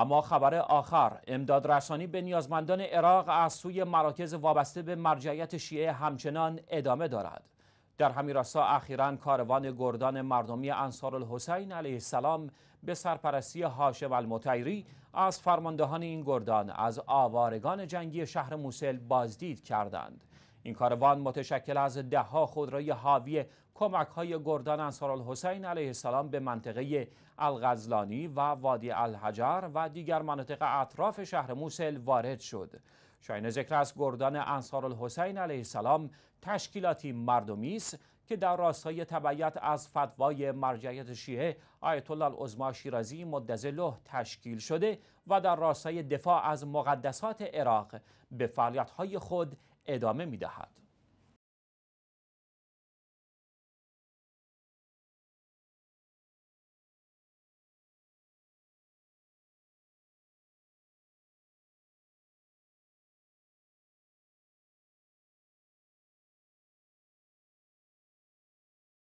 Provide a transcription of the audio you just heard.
اما ما خبر آخر امداد رسانی به نیازمندان عراق از سوی مراکز وابسته به مرجعیت شیعه همچنان ادامه دارد در همین راستا اخیرا کاروان گردان مردمی انصار الحسین علیه السلام به سرپرستی هاشم المطیری از فرماندهان این گردان از آوارگان جنگی شهر موسل بازدید کردند این کاروان متشکل از دهها خودروی حاوی کمک های گردان انصارالحسین علیه السلام به منطقه الغزلانی و وادی الحجر و دیگر مناطق اطراف شهر موسل وارد شد. شاین ذکر از گردان انصارالحسین علیه السلام تشکیلاتی مردمی است که در راستای تبعیت از فتوای مرجعیت شیعه آیت الله العظما شیرازی مدظله تشکیل شده و در راستای دفاع از مقدسات عراق به فعالیت‌های خود ادامه می‌دهد.